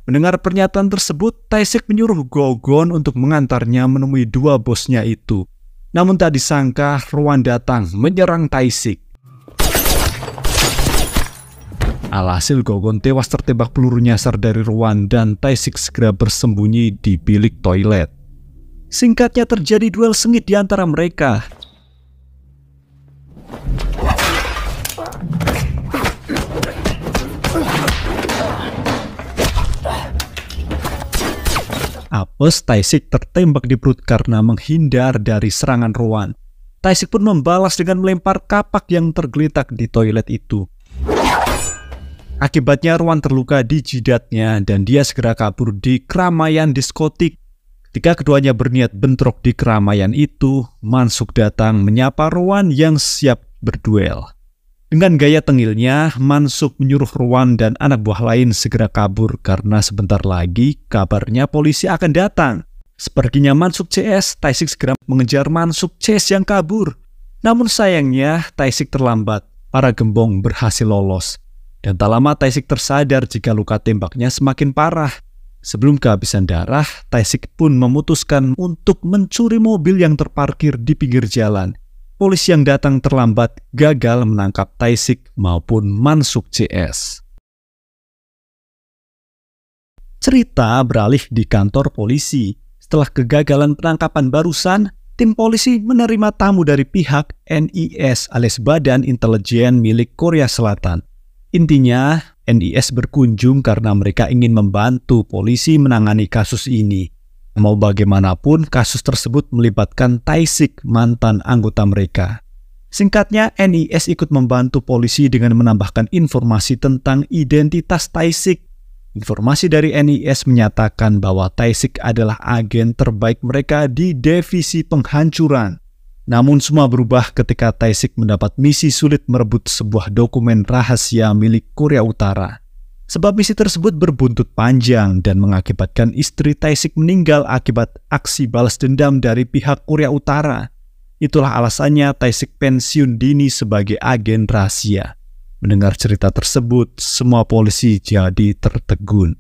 Mendengar pernyataan tersebut, Taesek menyuruh Gogon untuk mengantarnya menemui dua bosnya itu. Namun tak disangka, Ruan datang menyerang Taesek. Alhasil Gogon tewas tertembak peluru nyasar dari Ruan dan Taesek segera bersembunyi di bilik toilet. Singkatnya terjadi duel sengit di antara mereka. apes, Taisik tertembak di perut karena menghindar dari serangan Rowan. Taisik pun membalas dengan melempar kapak yang tergeletak di toilet itu. Akibatnya Rowan terluka di jidatnya dan dia segera kabur di keramaian diskotik. Ketika keduanya berniat bentrok di keramaian itu, Mansuk datang menyapa Rowan yang siap berduel. Dengan gaya tengilnya, Mansuk menyuruh Ruan dan anak buah lain segera kabur karena sebentar lagi kabarnya polisi akan datang. Sepertinya Mansuk CS, Taisik segera mengejar Mansuk CS yang kabur. Namun sayangnya, Taisik terlambat. Para gembong berhasil lolos. Dan tak lama Taisik tersadar jika luka tembaknya semakin parah. Sebelum kehabisan darah, Taisik pun memutuskan untuk mencuri mobil yang terparkir di pinggir jalan polisi yang datang terlambat gagal menangkap Taisik maupun Mansuk CS. Cerita beralih di kantor polisi. Setelah kegagalan penangkapan barusan, tim polisi menerima tamu dari pihak NIS alias Badan Intelijen milik Korea Selatan. Intinya, NIS berkunjung karena mereka ingin membantu polisi menangani kasus ini. Mau bagaimanapun, kasus tersebut melibatkan Taisik, mantan anggota mereka. Singkatnya, NIS ikut membantu polisi dengan menambahkan informasi tentang identitas Taisik. Informasi dari NIS menyatakan bahwa Taisik adalah agen terbaik mereka di divisi penghancuran. Namun semua berubah ketika Taisik mendapat misi sulit merebut sebuah dokumen rahasia milik Korea Utara. Sebab misi tersebut berbuntut panjang dan mengakibatkan istri Taisik meninggal akibat aksi balas dendam dari pihak Korea Utara. Itulah alasannya Taisik pensiun dini sebagai agen rahasia. Mendengar cerita tersebut, semua polisi jadi tertegun.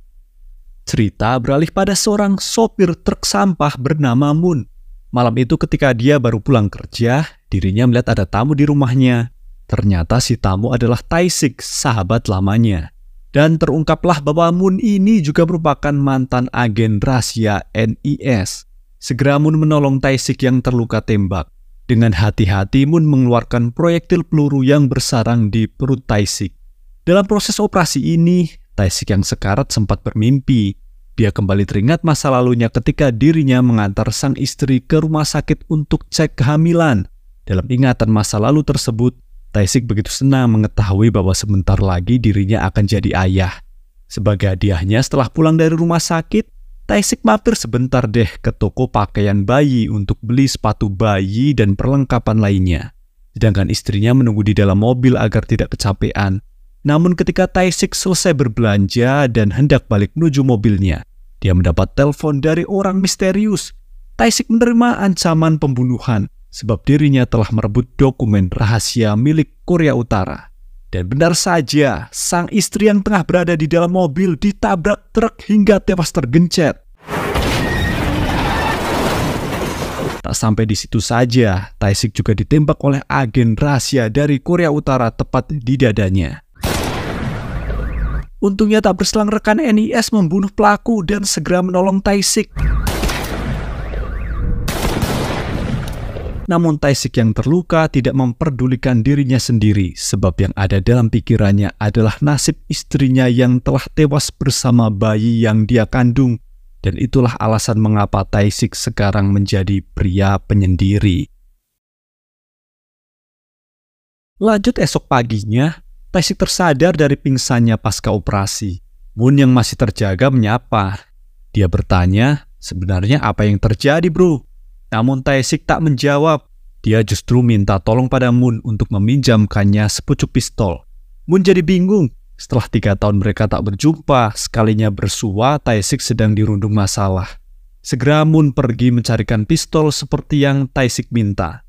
Cerita beralih pada seorang sopir truk sampah bernama Moon. Malam itu ketika dia baru pulang kerja, dirinya melihat ada tamu di rumahnya. Ternyata si tamu adalah Taisik, sahabat lamanya. Dan terungkaplah bahwa Moon ini juga merupakan mantan agen rahasia NIS. Segera Moon menolong Taisik yang terluka tembak. Dengan hati-hati Moon mengeluarkan proyektil peluru yang bersarang di perut Taisik. Dalam proses operasi ini, Taisik yang sekarat sempat bermimpi. Dia kembali teringat masa lalunya ketika dirinya mengantar sang istri ke rumah sakit untuk cek kehamilan. Dalam ingatan masa lalu tersebut, Taisik begitu senang mengetahui bahwa sebentar lagi dirinya akan jadi ayah. Sebagai hadiahnya setelah pulang dari rumah sakit, Taisik mampir sebentar deh ke toko pakaian bayi untuk beli sepatu bayi dan perlengkapan lainnya. Sedangkan istrinya menunggu di dalam mobil agar tidak kecapean. Namun ketika Taisik selesai berbelanja dan hendak balik menuju mobilnya, dia mendapat telepon dari orang misterius. Taisik menerima ancaman pembunuhan sebab dirinya telah merebut dokumen rahasia milik Korea Utara. Dan benar saja, sang istri yang tengah berada di dalam mobil ditabrak truk hingga tewas tergencet. Tak sampai di situ saja, Taesik juga ditembak oleh agen rahasia dari Korea Utara tepat di dadanya. Untungnya tak berselang rekan NIS membunuh pelaku dan segera menolong Taesik. Namun Taisik yang terluka tidak memperdulikan dirinya sendiri sebab yang ada dalam pikirannya adalah nasib istrinya yang telah tewas bersama bayi yang dia kandung dan itulah alasan mengapa Taisik sekarang menjadi pria penyendiri. Lanjut esok paginya, Taisik tersadar dari pingsannya pasca operasi. Moon yang masih terjaga menyapa. Dia bertanya, sebenarnya apa yang terjadi bro? Namun Taesik tak menjawab. Dia justru minta tolong pada Moon untuk meminjamkannya sepucuk pistol. Moon jadi bingung. Setelah tiga tahun mereka tak berjumpa, sekalinya bersua Taesik sedang dirundung masalah. Segera Moon pergi mencarikan pistol seperti yang Taesik minta.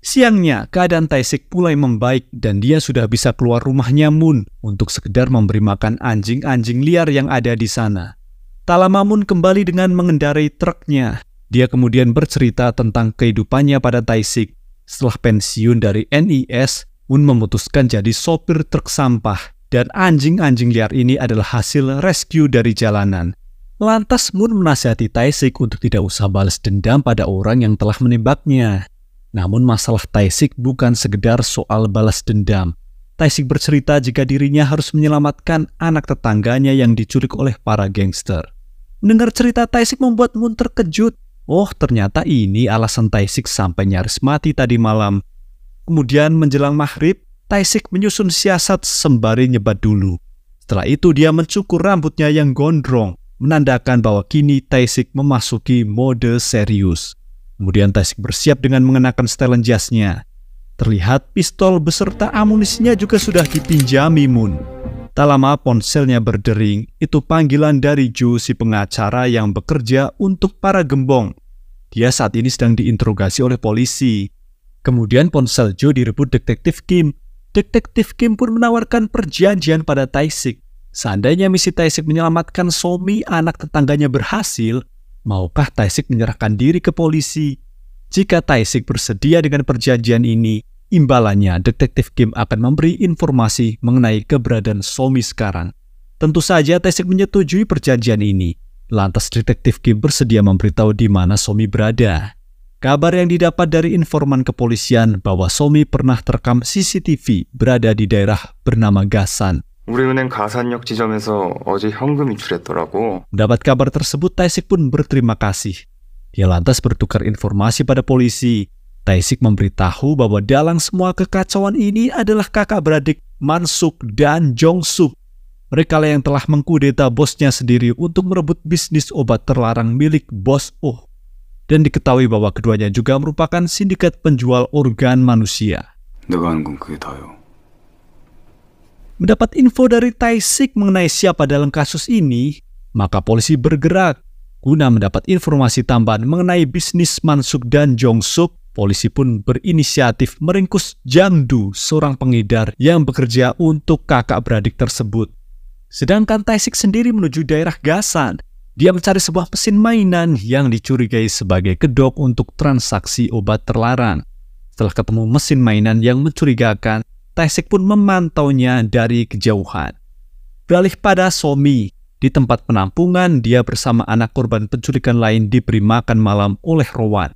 Siangnya, keadaan Taesik mulai membaik dan dia sudah bisa keluar rumahnya Moon untuk sekedar memberi makan anjing-anjing liar yang ada di sana. Tak lama Moon kembali dengan mengendarai truknya. Dia kemudian bercerita tentang kehidupannya pada Taisik. Setelah pensiun dari NIS, Moon memutuskan jadi sopir truk sampah dan anjing-anjing liar ini adalah hasil rescue dari jalanan. Lantas Moon menasihati Taisik untuk tidak usah balas dendam pada orang yang telah menembaknya. Namun masalah Taisik bukan sekedar soal balas dendam. Taisik bercerita jika dirinya harus menyelamatkan anak tetangganya yang diculik oleh para gangster. Mendengar cerita Taisik membuat Moon terkejut. Oh, ternyata ini alasan Taisik sampai nyaris mati tadi malam. Kemudian menjelang maghrib, Taisik menyusun siasat sembari nyebat dulu. Setelah itu dia mencukur rambutnya yang gondrong, menandakan bahwa kini Taisik memasuki mode serius. Kemudian Taisik bersiap dengan mengenakan setelan jasnya. Terlihat pistol beserta amunisinya juga sudah dipinjami Moon. Tak lama ponselnya berdering, itu panggilan dari Ju si pengacara yang bekerja untuk para gembong. Dia saat ini sedang diinterogasi oleh polisi. Kemudian ponsel Ju direbut detektif Kim. Detektif Kim pun menawarkan perjanjian pada Taisik. Seandainya misi Taisik menyelamatkan Somi anak tetangganya berhasil, maukah Taisik menyerahkan diri ke polisi? Jika Taisik bersedia dengan perjanjian ini, Imbalannya, detektif Kim akan memberi informasi mengenai keberadaan Somi sekarang. Tentu saja Taesik menyetujui perjanjian ini. Lantas detektif Kim bersedia memberitahu di mana Somi berada. Kabar yang didapat dari informan kepolisian bahwa Somi pernah terekam CCTV berada di daerah bernama Gasan. Dapat kabar tersebut, Taesik pun berterima kasih. Dia lantas bertukar informasi pada polisi Taisik memberitahu bahwa dalam semua kekacauan ini adalah kakak beradik Mansuk dan Jongsuk. Mereka yang telah mengkudeta bosnya sendiri untuk merebut bisnis obat terlarang milik bos Oh. Dan diketahui bahwa keduanya juga merupakan sindikat penjual organ manusia. Mendapat info dari Taisik mengenai siapa dalam kasus ini, maka polisi bergerak Guna mendapat informasi tambahan mengenai bisnis Mansuk dan Jong Suk, polisi pun berinisiatif meringkus Jang Du, seorang pengedar yang bekerja untuk kakak beradik tersebut. Sedangkan Taesik sendiri menuju daerah Gasan. Dia mencari sebuah mesin mainan yang dicurigai sebagai kedok untuk transaksi obat terlarang. Setelah ketemu mesin mainan yang mencurigakan, Taesik pun memantaunya dari kejauhan. Beralih pada Somi, di tempat penampungan, dia bersama anak korban penculikan lain diberi makan malam oleh Rowan.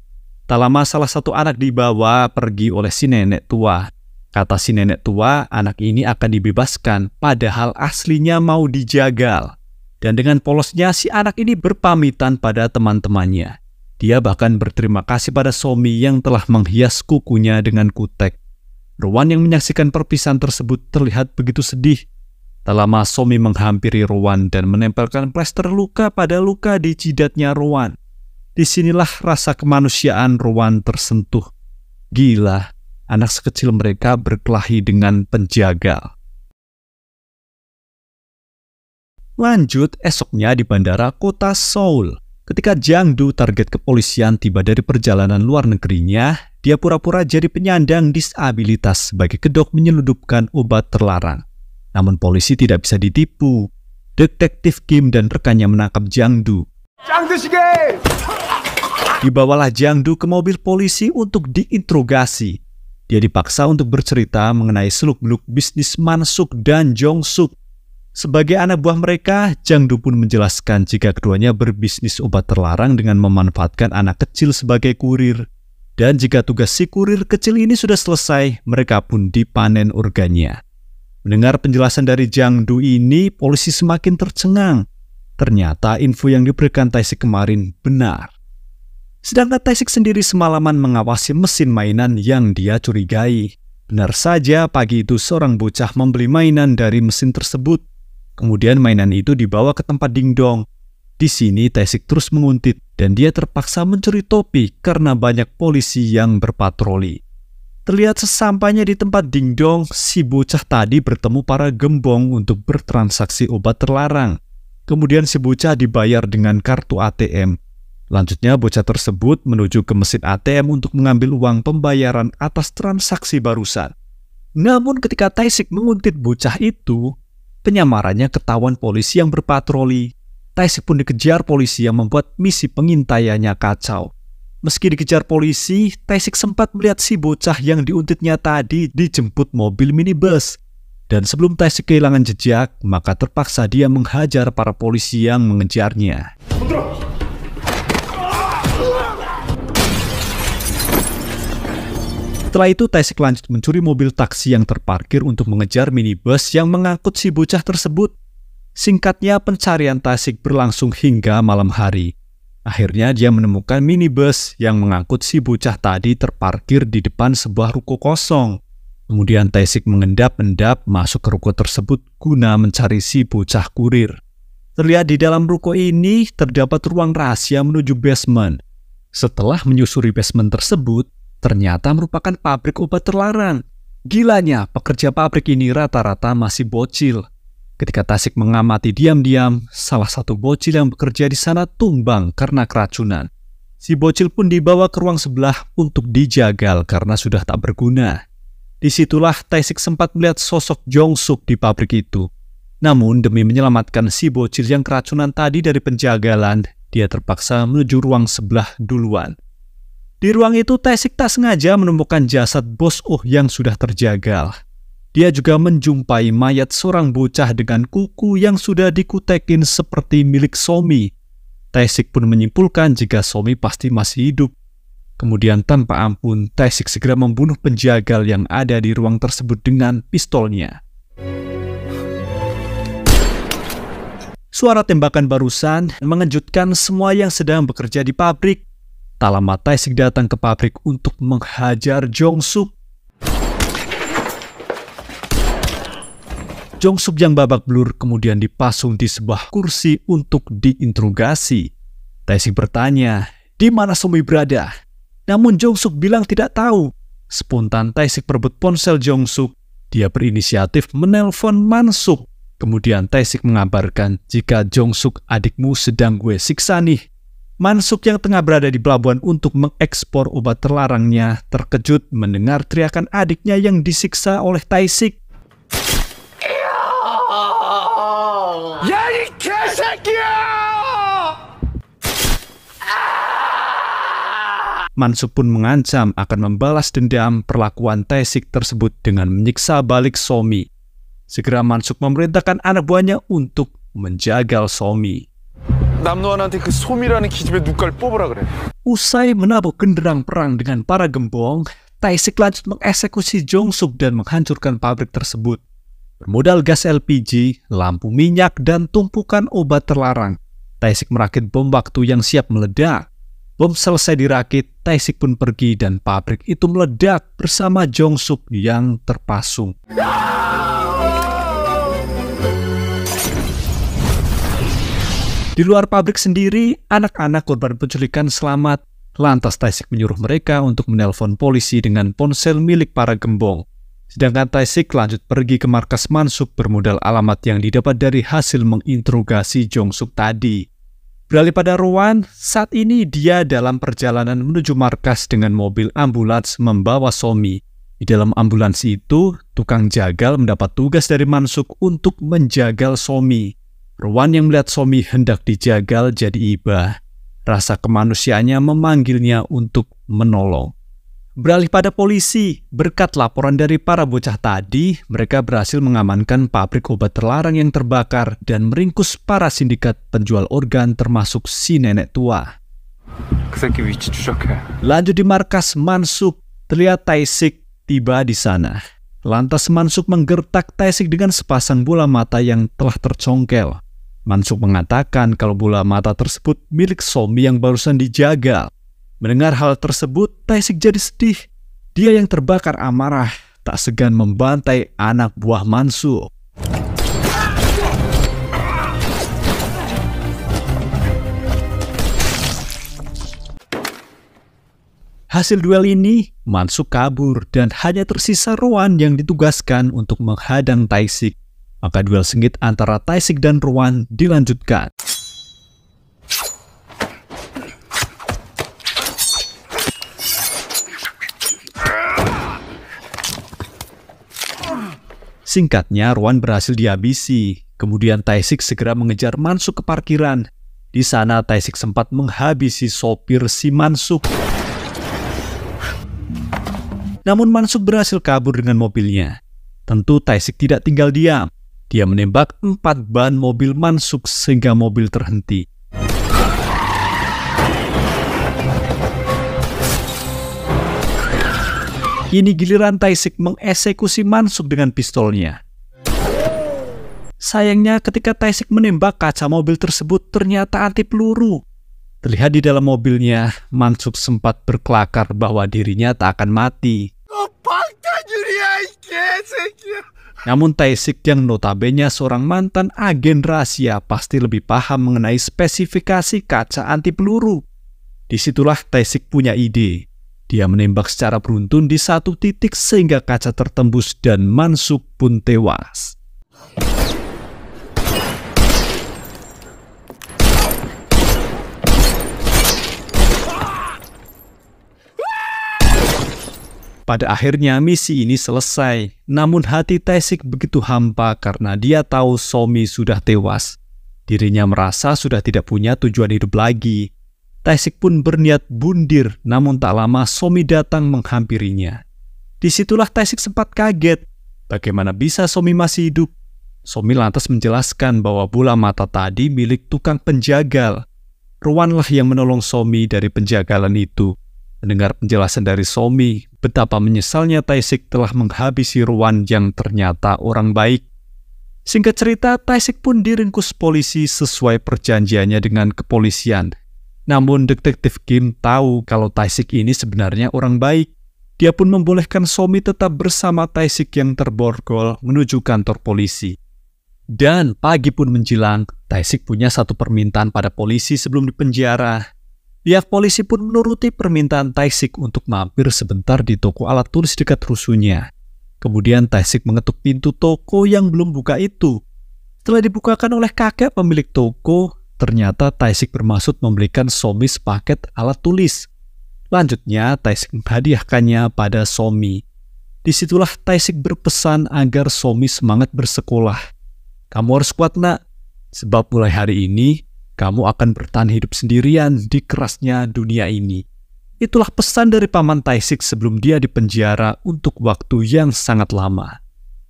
Tak lama salah satu anak dibawa pergi oleh si nenek tua. Kata si nenek tua, anak ini akan dibebaskan, padahal aslinya mau dijagal. Dan dengan polosnya, si anak ini berpamitan pada teman-temannya. Dia bahkan berterima kasih pada suami yang telah menghias kukunya dengan kutek. Rowan yang menyaksikan perpisahan tersebut terlihat begitu sedih Tak lama Somi menghampiri Rowan dan menempelkan plester luka pada luka di jidatnya Rowan. Disinilah rasa kemanusiaan Rowan tersentuh. Gila, anak sekecil mereka berkelahi dengan penjaga. Lanjut esoknya di bandara kota Seoul. Ketika Jang Du target kepolisian tiba dari perjalanan luar negerinya, dia pura-pura jadi penyandang disabilitas sebagai kedok menyeludupkan obat terlarang. Namun polisi tidak bisa ditipu. Detektif Kim dan rekannya menangkap Jangdu. Jangdu Dibawalah Jangdu ke mobil polisi untuk diinterogasi. Dia dipaksa untuk bercerita mengenai seluk-beluk bisnis Mansuk dan Jong Suk. Sebagai anak buah mereka, Jangdu pun menjelaskan jika keduanya berbisnis obat terlarang dengan memanfaatkan anak kecil sebagai kurir. Dan jika tugas si kurir kecil ini sudah selesai, mereka pun dipanen organnya. Mendengar penjelasan dari Jiang Du ini, polisi semakin tercengang. Ternyata info yang diberikan Taisik kemarin benar. Sedangkan Taisik sendiri semalaman mengawasi mesin mainan yang dia curigai. Benar saja, pagi itu seorang bocah membeli mainan dari mesin tersebut. Kemudian mainan itu dibawa ke tempat dingdong. Di sini Taisik terus menguntit dan dia terpaksa mencuri topi karena banyak polisi yang berpatroli. Terlihat sesampainya di tempat dingdong, si bocah tadi bertemu para gembong untuk bertransaksi obat terlarang. Kemudian si bocah dibayar dengan kartu ATM. Lanjutnya bocah tersebut menuju ke mesin ATM untuk mengambil uang pembayaran atas transaksi barusan. Namun ketika Taisik menguntit bocah itu, penyamarannya ketahuan polisi yang berpatroli. Taisik pun dikejar polisi yang membuat misi pengintaiannya kacau. Meski dikejar polisi, Taisik sempat melihat si bocah yang diuntitnya tadi dijemput mobil minibus. Dan sebelum Taisik kehilangan jejak, maka terpaksa dia menghajar para polisi yang mengejarnya. Setelah itu, Taisik lanjut mencuri mobil taksi yang terparkir untuk mengejar minibus yang mengangkut si bocah tersebut. Singkatnya, pencarian Taisik berlangsung hingga malam hari. Akhirnya dia menemukan minibus yang mengangkut si bocah tadi terparkir di depan sebuah ruko kosong. Kemudian Taisik mengendap-endap masuk ke ruko tersebut guna mencari si bocah kurir. Terlihat di dalam ruko ini terdapat ruang rahasia menuju basement. Setelah menyusuri basement tersebut, ternyata merupakan pabrik obat terlarang. Gilanya, pekerja pabrik ini rata-rata masih bocil. Ketika Tasik mengamati diam-diam, salah satu bocil yang bekerja di sana tumbang karena keracunan. Si bocil pun dibawa ke ruang sebelah untuk dijagal karena sudah tak berguna. Disitulah Taisik sempat melihat sosok Jong Suk di pabrik itu. Namun demi menyelamatkan si bocil yang keracunan tadi dari penjagalan, dia terpaksa menuju ruang sebelah duluan. Di ruang itu Taisik tak sengaja menemukan jasad Bos Oh yang sudah terjagal. Dia juga menjumpai mayat seorang bocah dengan kuku yang sudah dikutekin seperti milik Somi. Taesik pun menyimpulkan jika Somi pasti masih hidup. Kemudian tanpa ampun, Taesik segera membunuh penjagal yang ada di ruang tersebut dengan pistolnya. Suara tembakan barusan mengejutkan semua yang sedang bekerja di pabrik. Tak lama Taesik datang ke pabrik untuk menghajar Jong Suk. Jong Suk yang babak belur kemudian dipasung di sebuah kursi untuk diinterogasi. Taesik bertanya, di mana Sumi berada? Namun Jong Suk bilang tidak tahu. Spontan Taesik berebut ponsel Jong Suk. Dia berinisiatif menelpon Mansuk. Kemudian Taesik mengabarkan jika Jong Suk adikmu sedang gue siksa nih. Mansuk yang tengah berada di pelabuhan untuk mengekspor obat terlarangnya terkejut mendengar teriakan adiknya yang disiksa oleh Taesik. 이 pun mengancam akan membalas dendam perlakuan Taesik tersebut dengan menyiksa balik Somi. Segera Mansuk memerintahkan anak buahnya untuk menjagal Somi. Usai menabuh genderang perang dengan para gembong, Taesik lanjut mengeksekusi Jong Suk dan menghancurkan pabrik tersebut. Bermodal gas LPG, lampu minyak, dan tumpukan obat terlarang, Taisik merakit bom waktu yang siap meledak. Bom selesai dirakit, Taisik pun pergi dan pabrik itu meledak bersama Jong Suk yang terpasung. Di luar pabrik sendiri, anak-anak korban penculikan selamat. Lantas Taisik menyuruh mereka untuk menelpon polisi dengan ponsel milik para gembong. Sedangkan Taisik lanjut pergi ke markas Mansuk bermodal alamat yang didapat dari hasil menginterogasi Jongsuk tadi. Beralih pada Ruan, saat ini dia dalam perjalanan menuju markas dengan mobil ambulans membawa Somi. Di dalam ambulans itu, tukang jagal mendapat tugas dari Mansuk untuk menjagal Somi. Ruan yang melihat Somi hendak dijagal jadi iba. Rasa kemanusiaannya memanggilnya untuk menolong. Beralih pada polisi, berkat laporan dari para bocah tadi, mereka berhasil mengamankan pabrik obat terlarang yang terbakar dan meringkus para sindikat penjual organ termasuk si nenek tua. Ya. Lanjut di markas Mansuk, terlihat Taisik tiba di sana. Lantas Mansuk menggertak Taisik dengan sepasang bola mata yang telah tercongkel. Mansuk mengatakan kalau bola mata tersebut milik Somi yang barusan dijagal. Mendengar hal tersebut, Taisik jadi sedih. Dia yang terbakar amarah, tak segan membantai anak buah Mansu. Hasil duel ini, Mansu kabur dan hanya tersisa Ruan yang ditugaskan untuk menghadang Taisik. Maka duel sengit antara Taisik dan Ruan dilanjutkan. Singkatnya, Ruan berhasil dihabisi. Kemudian Taisik segera mengejar Mansuk ke parkiran. Di sana, Taisik sempat menghabisi sopir si Mansuk. Namun Mansuk berhasil kabur dengan mobilnya. Tentu Taisik tidak tinggal diam. Dia menembak empat ban mobil Mansuk sehingga mobil terhenti. Ini giliran Taisik mengeksekusi Mansuk dengan pistolnya. Sayangnya ketika Taisik menembak kaca mobil tersebut ternyata anti peluru. Terlihat di dalam mobilnya, Mansuk sempat berkelakar bahwa dirinya tak akan mati. Namun Taisik yang notabene seorang mantan agen rahasia pasti lebih paham mengenai spesifikasi kaca anti peluru. Disitulah Taisik punya ide. Dia menembak secara beruntun di satu titik sehingga kaca tertembus dan Mansuk pun tewas. Pada akhirnya misi ini selesai, namun hati Taisik begitu hampa karena dia tahu Somi sudah tewas. Dirinya merasa sudah tidak punya tujuan hidup lagi. Taisik pun berniat bundir, namun tak lama Somi datang menghampirinya. Disitulah Taisik sempat kaget. Bagaimana bisa Somi masih hidup? Somi lantas menjelaskan bahwa bola mata tadi milik tukang penjagal. Ruanlah yang menolong Somi dari penjagalan itu. Mendengar penjelasan dari Somi, betapa menyesalnya Taisik telah menghabisi Ruan yang ternyata orang baik. Singkat cerita, Taisik pun diringkus polisi sesuai perjanjiannya dengan kepolisian namun detektif Kim tahu kalau Taisik ini sebenarnya orang baik. Dia pun membolehkan Somi tetap bersama Taisik yang terborgol menuju kantor polisi. Dan pagi pun menjelang, Taisik punya satu permintaan pada polisi sebelum dipenjara. Pihak polisi pun menuruti permintaan Taisik untuk mampir sebentar di toko alat tulis dekat rusuhnya. Kemudian Taisik mengetuk pintu toko yang belum buka itu. Setelah dibukakan oleh kakek pemilik toko, Ternyata Taisik bermaksud memberikan Somi sepaket alat tulis. Lanjutnya, Taisik menghadiahkannya pada Somi. Disitulah Taisik berpesan agar Somi semangat bersekolah. Kamu harus kuat nak, sebab mulai hari ini kamu akan bertahan hidup sendirian di kerasnya dunia ini. Itulah pesan dari paman Taisik sebelum dia dipenjara untuk waktu yang sangat lama.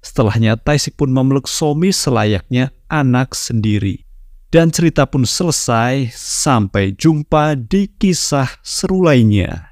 Setelahnya Taisik pun memeluk Somi selayaknya anak sendiri. Dan cerita pun selesai, sampai jumpa di kisah seru lainnya.